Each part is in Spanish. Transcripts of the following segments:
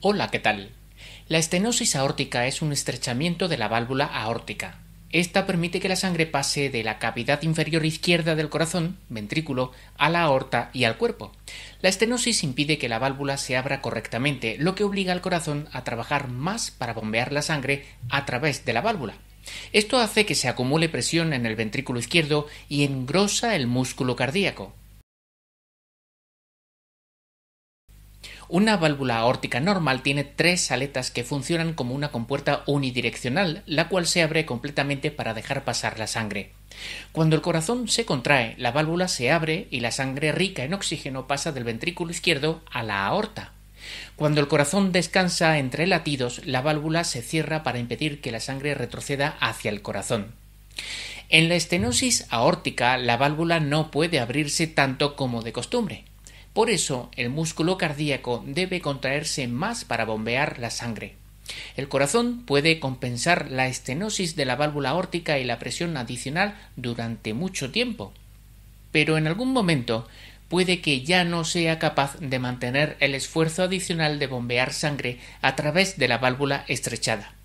Hola, ¿qué tal? La estenosis aórtica es un estrechamiento de la válvula aórtica. Esta permite que la sangre pase de la cavidad inferior izquierda del corazón, ventrículo, a la aorta y al cuerpo. La estenosis impide que la válvula se abra correctamente, lo que obliga al corazón a trabajar más para bombear la sangre a través de la válvula. Esto hace que se acumule presión en el ventrículo izquierdo y engrosa el músculo cardíaco. Una válvula aórtica normal tiene tres aletas que funcionan como una compuerta unidireccional, la cual se abre completamente para dejar pasar la sangre. Cuando el corazón se contrae, la válvula se abre y la sangre rica en oxígeno pasa del ventrículo izquierdo a la aorta. Cuando el corazón descansa entre latidos, la válvula se cierra para impedir que la sangre retroceda hacia el corazón. En la estenosis aórtica, la válvula no puede abrirse tanto como de costumbre. Por eso el músculo cardíaco debe contraerse más para bombear la sangre. El corazón puede compensar la estenosis de la válvula órtica y la presión adicional durante mucho tiempo, pero en algún momento puede que ya no sea capaz de mantener el esfuerzo adicional de bombear sangre a través de la válvula estrechada.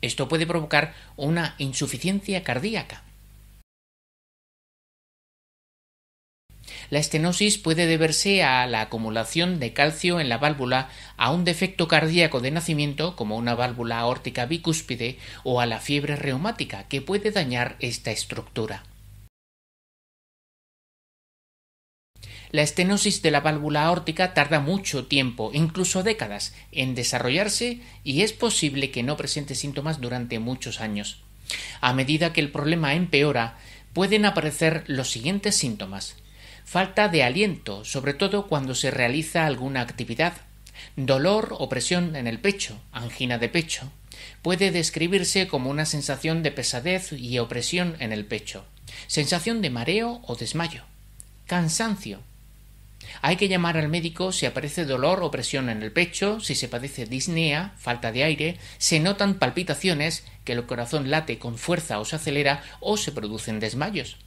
Esto puede provocar una insuficiencia cardíaca. La estenosis puede deberse a la acumulación de calcio en la válvula, a un defecto cardíaco de nacimiento, como una válvula aórtica bicúspide, o a la fiebre reumática, que puede dañar esta estructura. la estenosis de la válvula aórtica tarda mucho tiempo, incluso décadas, en desarrollarse y es posible que no presente síntomas durante muchos años. A medida que el problema empeora, pueden aparecer los siguientes síntomas falta de aliento, sobre todo cuando se realiza alguna actividad, dolor o presión en el pecho, angina de pecho. Puede describirse como una sensación de pesadez y opresión en el pecho, sensación de mareo o desmayo, cansancio. Hay que llamar al médico si aparece dolor o presión en el pecho, si se padece disnea, falta de aire, se notan palpitaciones, que el corazón late con fuerza o se acelera, o se producen desmayos.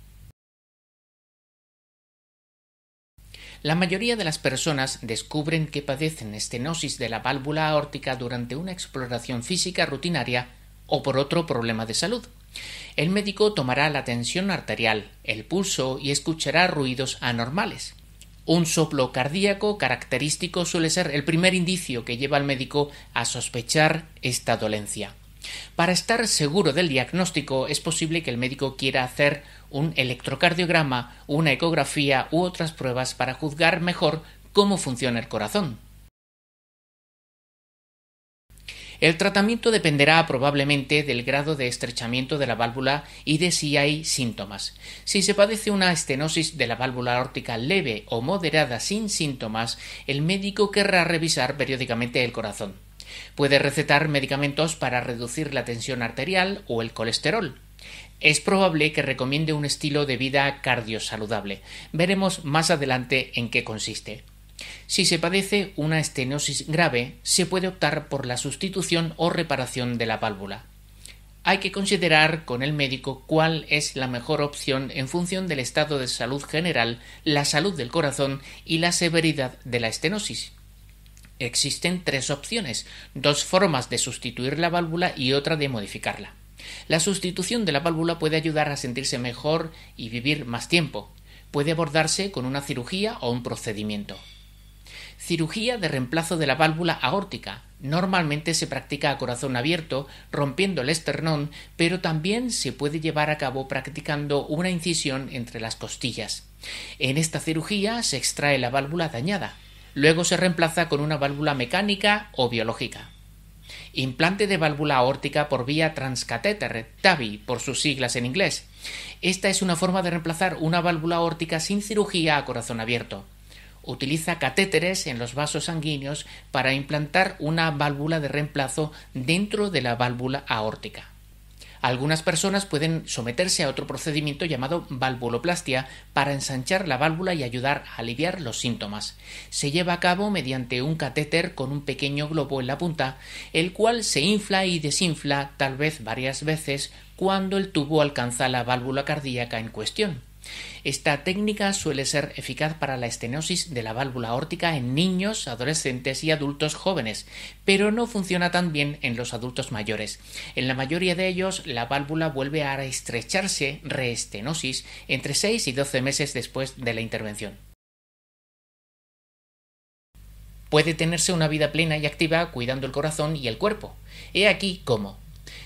La mayoría de las personas descubren que padecen estenosis de la válvula aórtica durante una exploración física rutinaria o por otro problema de salud. El médico tomará la tensión arterial, el pulso y escuchará ruidos anormales. Un soplo cardíaco característico suele ser el primer indicio que lleva al médico a sospechar esta dolencia. Para estar seguro del diagnóstico es posible que el médico quiera hacer un electrocardiograma, una ecografía u otras pruebas para juzgar mejor cómo funciona el corazón. El tratamiento dependerá probablemente del grado de estrechamiento de la válvula y de si hay síntomas. Si se padece una estenosis de la válvula aórtica leve o moderada sin síntomas, el médico querrá revisar periódicamente el corazón. Puede recetar medicamentos para reducir la tensión arterial o el colesterol. Es probable que recomiende un estilo de vida cardiosaludable. Veremos más adelante en qué consiste. Si se padece una estenosis grave, se puede optar por la sustitución o reparación de la válvula. Hay que considerar con el médico cuál es la mejor opción en función del estado de salud general, la salud del corazón y la severidad de la estenosis. Existen tres opciones, dos formas de sustituir la válvula y otra de modificarla. La sustitución de la válvula puede ayudar a sentirse mejor y vivir más tiempo. Puede abordarse con una cirugía o un procedimiento. Cirugía de reemplazo de la válvula aórtica. Normalmente se practica a corazón abierto, rompiendo el esternón, pero también se puede llevar a cabo practicando una incisión entre las costillas. En esta cirugía se extrae la válvula dañada. Luego se reemplaza con una válvula mecánica o biológica. Implante de válvula aórtica por vía transcatéter, TAVI por sus siglas en inglés. Esta es una forma de reemplazar una válvula aórtica sin cirugía a corazón abierto. Utiliza catéteres en los vasos sanguíneos para implantar una válvula de reemplazo dentro de la válvula aórtica. Algunas personas pueden someterse a otro procedimiento llamado valvuloplastia para ensanchar la válvula y ayudar a aliviar los síntomas. Se lleva a cabo mediante un catéter con un pequeño globo en la punta, el cual se infla y desinfla tal vez varias veces cuando el tubo alcanza la válvula cardíaca en cuestión. Esta técnica suele ser eficaz para la estenosis de la válvula órtica en niños, adolescentes y adultos jóvenes, pero no funciona tan bien en los adultos mayores. En la mayoría de ellos, la válvula vuelve a estrecharse, reestenosis, entre 6 y 12 meses después de la intervención. Puede tenerse una vida plena y activa cuidando el corazón y el cuerpo. He aquí cómo.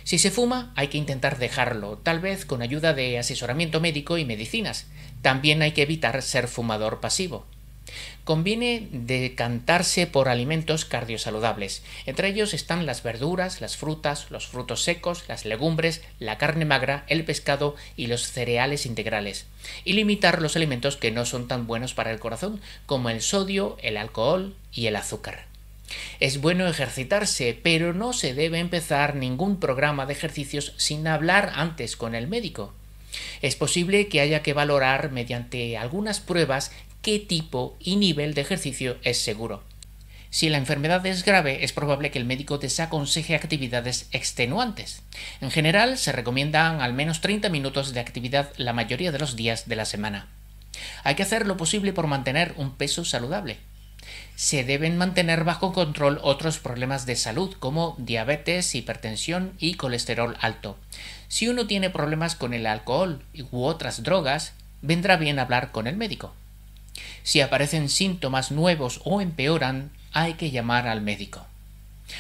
Si se fuma, hay que intentar dejarlo, tal vez con ayuda de asesoramiento médico y medicinas. También hay que evitar ser fumador pasivo. Conviene decantarse por alimentos cardiosaludables. Entre ellos están las verduras, las frutas, los frutos secos, las legumbres, la carne magra, el pescado y los cereales integrales. Y limitar los alimentos que no son tan buenos para el corazón, como el sodio, el alcohol y el azúcar. Es bueno ejercitarse, pero no se debe empezar ningún programa de ejercicios sin hablar antes con el médico. Es posible que haya que valorar mediante algunas pruebas qué tipo y nivel de ejercicio es seguro. Si la enfermedad es grave, es probable que el médico desaconseje actividades extenuantes. En general, se recomiendan al menos 30 minutos de actividad la mayoría de los días de la semana. Hay que hacer lo posible por mantener un peso saludable se deben mantener bajo control otros problemas de salud como diabetes, hipertensión y colesterol alto. Si uno tiene problemas con el alcohol u otras drogas, vendrá bien hablar con el médico. Si aparecen síntomas nuevos o empeoran, hay que llamar al médico.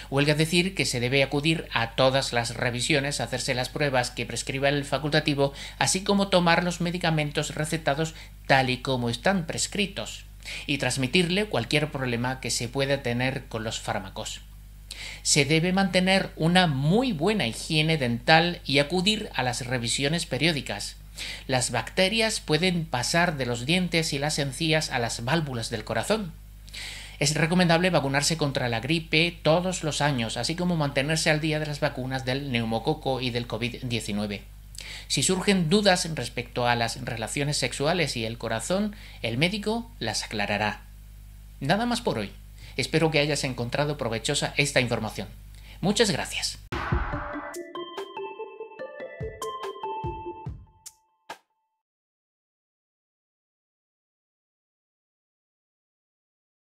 Huelga decir que se debe acudir a todas las revisiones, hacerse las pruebas que prescriba el facultativo, así como tomar los medicamentos recetados tal y como están prescritos y transmitirle cualquier problema que se pueda tener con los fármacos. Se debe mantener una muy buena higiene dental y acudir a las revisiones periódicas. Las bacterias pueden pasar de los dientes y las encías a las válvulas del corazón. Es recomendable vacunarse contra la gripe todos los años, así como mantenerse al día de las vacunas del neumococo y del COVID-19. Si surgen dudas respecto a las relaciones sexuales y el corazón, el médico las aclarará. Nada más por hoy. Espero que hayas encontrado provechosa esta información. Muchas gracias.